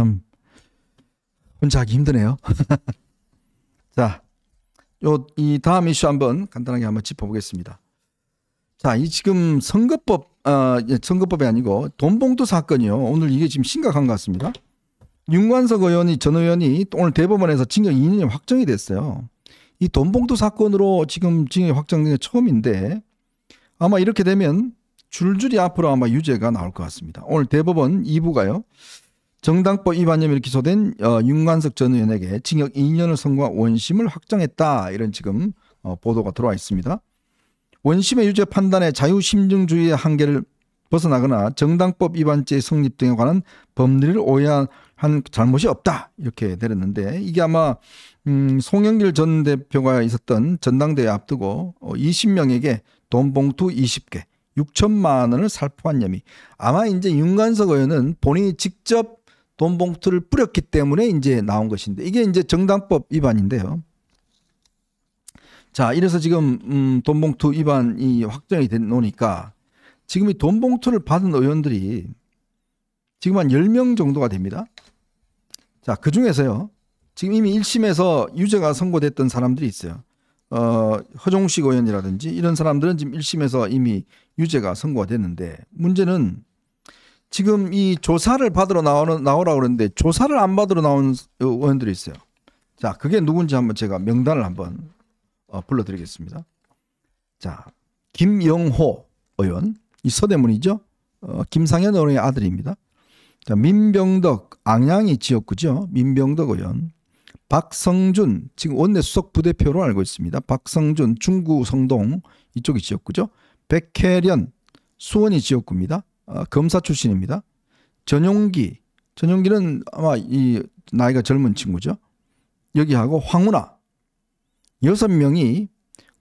참 혼자 하기 힘드네요. 자, 요이 다음 이슈 한번 간단하게 한번 짚어보겠습니다. 자, 이 지금 선거법 어, 선거법이 아니고 돈봉투 사건이요. 오늘 이게 지금 심각한 것 같습니다. 윤관석 의원이 전 의원이 오늘 대법원에서 징역 2년이 확정이 됐어요. 이 돈봉투 사건으로 지금 징역 확정된 게 처음인데 아마 이렇게 되면 줄줄이 앞으로 아마 유죄가 나올 것 같습니다. 오늘 대법원 2부가요. 정당법 위반 혐의로 기소된 어, 윤관석 전 의원에게 징역 2년을 선고한 원심을 확정했다 이런 지금 어, 보도가 들어와 있습니다. 원심의 유죄 판단에 자유심증주의의 한계를 벗어나거나 정당법 위반죄 성립 등에 관한 법리를 오해한 잘못이 없다 이렇게 내렸는데 이게 아마 음, 송영길 전 대표가 있었던 전당대회 앞두고 20명에게 어, 돈 봉투 20개 6천만 원을 살포한 혐의 아마 이제 윤관석 의원은 본인이 직접 돈 봉투를 뿌렸기 때문에 이제 나온 것인데 이게 이제 정당법 위반인데요. 자, 이래서 지금 음, 돈 봉투 위반이 확정이 되놓니까 지금 이돈 봉투를 받은 의원들이 지금 한 10명 정도가 됩니다. 자, 그 중에서요. 지금 이미 1심에서 유죄가 선고됐던 사람들이 있어요. 어, 허종식 의원이라든지 이런 사람들은 지금 1심에서 이미 유죄가 선고가 됐는데 문제는 지금 이 조사를 받으러 나오는 나오라 고 그러는데 조사를 안 받으러 나온 의원들이 있어요. 자, 그게 누군지 한번 제가 명단을 한번 어, 불러드리겠습니다. 자, 김영호 의원, 이 서대문이죠. 어, 김상현 의원의 아들입니다. 자, 민병덕 앙양이 지역구죠. 민병덕 의원. 박성준 지금 원내 수석 부대표로 알고 있습니다. 박성준 중구 성동 이쪽이 지역구죠. 백혜련 수원이 지역구입니다. 어, 검사 출신입니다. 전용기, 전용기는 아마 이 나이가 젊은 친구죠. 여기하고 황운하 여섯 명이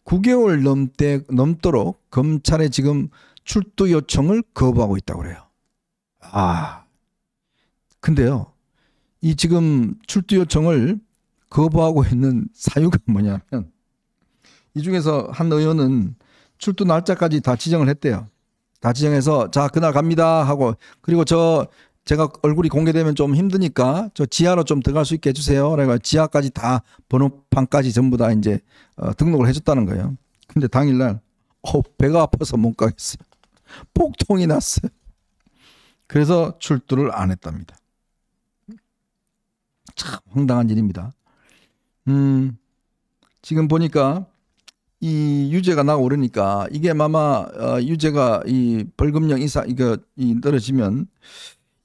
9개월 넘대 넘도록 검찰에 지금 출두 요청을 거부하고 있다고 그래요. 아, 근데요, 이 지금 출두 요청을 거부하고 있는 사유가 뭐냐면 이 중에서 한 의원은 출두 날짜까지 다 지정을 했대요. 다 지정해서 자 그날 갑니다 하고 그리고 저 제가 얼굴이 공개되면 좀 힘드니까 저 지하로 좀 들어갈 수 있게 해주세요. 그래가 지하까지 다 번호판까지 전부 다 이제 어, 등록을 해줬다는 거예요. 근데 당일날 어, 배가 아파서 못 가겠어요. 폭통이 났어요. 그래서 출두를 안 했답니다. 참 황당한 일입니다. 음, 지금 보니까 이 유죄가 나오러니까 이게 아마 어, 유죄가 이 벌금형 이사 이거 이 떨어지면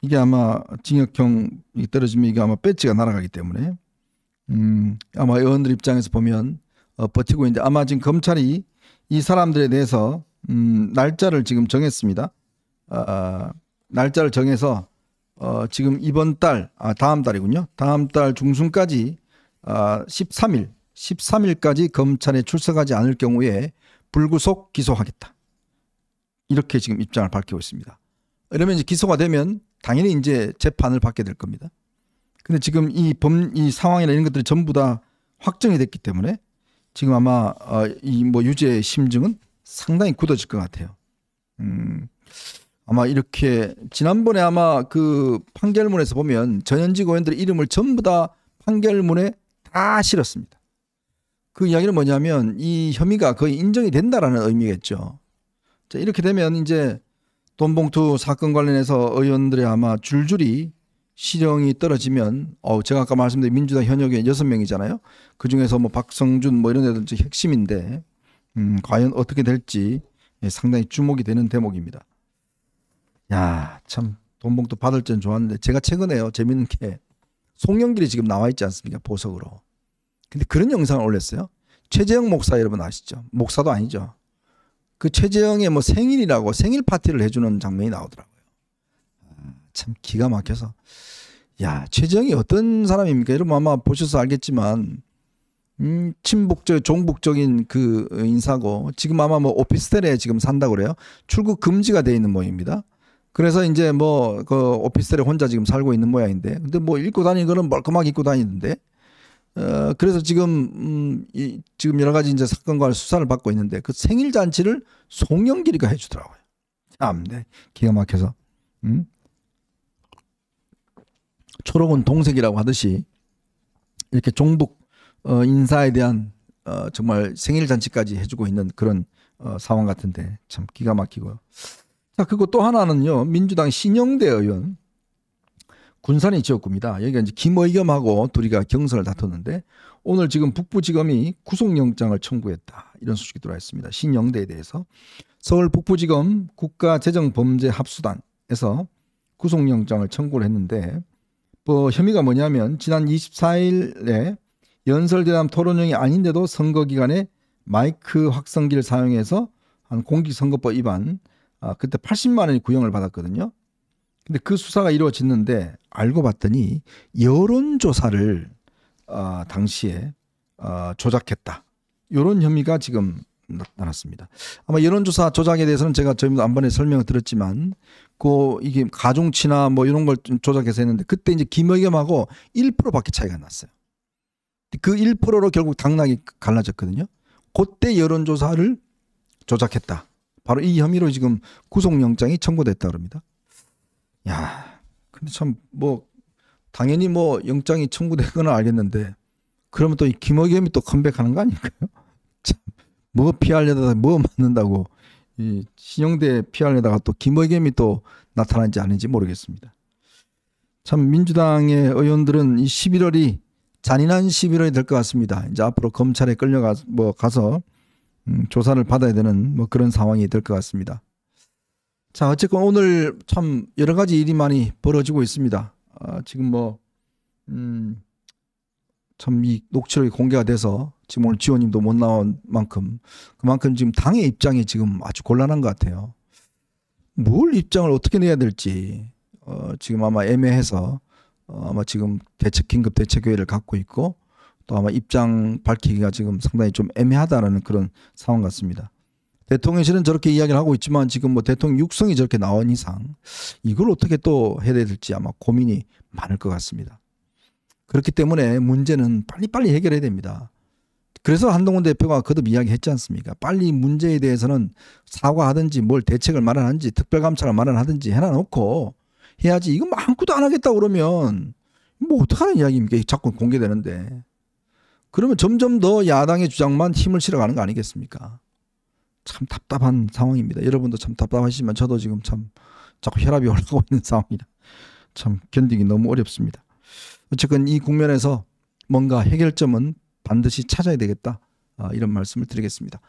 이게 아마 징역형이 떨어지면 이게 아마 배지가 날아가기 때문에 음 아마 의원들 입장에서 보면 어, 버티고 있는데 아마 지금 검찰이 이 사람들에 대해서 음 날짜를 지금 정했습니다. 어, 날짜를 정해서 어, 지금 이번 달, 아, 다음 달이군요. 다음 달 중순까지 아, 13일 13일까지 검찰에 출석하지 않을 경우에 불구속 기소하겠다. 이렇게 지금 입장을 밝히고 있습니다. 이러면 이제 기소가 되면 당연히 이제 재판을 받게 될 겁니다. 근데 지금 이 범, 이 상황이나 이런 것들이 전부 다 확정이 됐기 때문에 지금 아마 어, 이뭐 유죄 심증은 상당히 굳어질 것 같아요. 음, 아마 이렇게 지난번에 아마 그 판결문에서 보면 전현직 의원들의 이름을 전부 다 판결문에 다 실었습니다. 그 이야기는 뭐냐면 이 혐의가 거의 인정이 된다라는 의미겠죠. 자, 이렇게 되면 이제 돈봉투 사건 관련해서 의원들이 아마 줄줄이 실형이 떨어지면 어 제가 아까 말씀드린 민주당 현역의 여섯 명이잖아요. 그 중에서 뭐 박성준 뭐 이런 애들 핵심인데 음 과연 어떻게 될지 예, 상당히 주목이 되는 대목입니다. 야참 돈봉투 받을 땐 좋았는데 제가 최근에요 재밌는 게 송영길이 지금 나와 있지 않습니까 보석으로. 근데 그런 영상을 올렸어요. 최재형 목사 여러분 아시죠? 목사도 아니죠. 그 최재형의 뭐 생일이라고 생일 파티를 해주는 장면이 나오더라고요. 아, 참 기가 막혀서 야 최재형이 어떤 사람입니까? 여러분 아마 보셔서 알겠지만 음, 친북적 종북적인 그 인사고 지금 아마 뭐 오피스텔에 지금 산다 고 그래요. 출국 금지가 돼 있는 모양입니다. 그래서 이제 뭐 그 오피스텔에 혼자 지금 살고 있는 모양인데 근데 뭐 입고 다니는 거는 멀끔하게 입고 다니는데 어, 그래서 지금, 음, 이, 지금 여러 가지 이제 사건과 수사를 받고 있는데 그 생일 잔치를 송영길이가 해주더라고요. 참, 네. 기가 막혀서. 음? 초록은 동색이라고 하듯이 이렇게 종북 어, 인사에 대한 어, 정말 생일 잔치까지 해주고 있는 그런 어, 상황 같은데 참 기가 막히고요. 자, 그리고 또 하나는요. 민주당 신영대 의원. 군산이 지역구입니다. 여기가 이제 김의겸하고 둘이가 경선을 다퉜는데 오늘 지금 북부지검이 구속영장을 청구했다. 이런 소식이 들어와 있습니다. 신영대에 대해서 서울 북부지검 국가재정범죄합수단에서 구속영장을 청구를 했는데 뭐 혐의가 뭐냐면 지난 24일에 연설대담 토론형이 아닌데도 선거 기간에 마이크 확성기를 사용해서 한공기선거법 위반 아, 그때 80만 원이 구형을 받았거든요. 근데 그 수사가 이루어졌는데 알고 봤더니 여론조사를 어, 당시에 어, 조작했다. 이런 혐의가 지금 나타났습니다. 아마 여론조사 조작에 대해서는 제가 저희도 안번에 설명을 드렸지만 그 이게 가중치나 뭐 이런 걸 조작해서 했는데 그때 이제 김의겸하고 1%밖에 차이가 났어요. 그 1%로 결국 당락이 갈라졌거든요. 그때 여론조사를 조작했다. 바로 이 혐의로 지금 구속영장이 청구됐다 그럽니다. 야, 근데 참 뭐 당연히 뭐 영장이 청구된 건 알겠는데 그러면 또 이 김어겸이 또 컴백하는 거 아닐까요? 참 뭐 피하려다가 뭐 맞는다고 이신용대 피하려다가 또 김어겸이 또 나타난지 아닌지 모르겠습니다. 참 민주당의 의원들은 이 11월이 잔인한 11월이 될 것 같습니다. 이제 앞으로 검찰에 끌려가 뭐 가서 음, 조사를 받아야 되는 뭐 그런 상황이 될 것 같습니다. 자, 어쨌건 오늘 참 여러 가지 일이 많이 벌어지고 있습니다. 아, 지금 뭐, 음, 참이 녹취록이 공개가 돼서 지금 오늘 지호님도 못 나온 만큼 그만큼 지금 당의 입장이 지금 아주 곤란한 것 같아요. 뭘 입장을 어떻게 내야 될지 어, 지금 아마 애매해서 어, 아마 지금 대책 긴급 대책회의를 갖고 있고 또 아마 입장 밝히기가 지금 상당히 좀애매하다는 그런 상황 같습니다. 대통령실은 저렇게 이야기를 하고 있지만 지금 뭐 대통령 육성이 저렇게 나온 이상 이걸 어떻게 또 해야 될지 아마 고민이 많을 것 같습니다. 그렇기 때문에 문제는 빨리빨리 해결해야 됩니다. 그래서 한동훈 대표가 거듭 이야기했지 않습니까? 빨리 문제에 대해서는 사과하든지 뭘 대책을 마련하든지 특별감찰을 마련하든지 해놔놓고 해야지 이거 뭐 아무것도 안 하겠다 그러면 뭐 어떡하는 이야기입니까? 자꾸 공개되는데. 그러면 점점 더 야당의 주장만 힘을 실어가는 거 아니겠습니까? 참 답답한 상황입니다. 여러분도 참 답답하시지만 저도 지금 참 자꾸 혈압이 올라가고 있는 상황이라 참 견디기 너무 어렵습니다. 어쨌건 이 국면에서 뭔가 해결점은 반드시 찾아야 되겠다. 아, 이런 말씀을 드리겠습니다.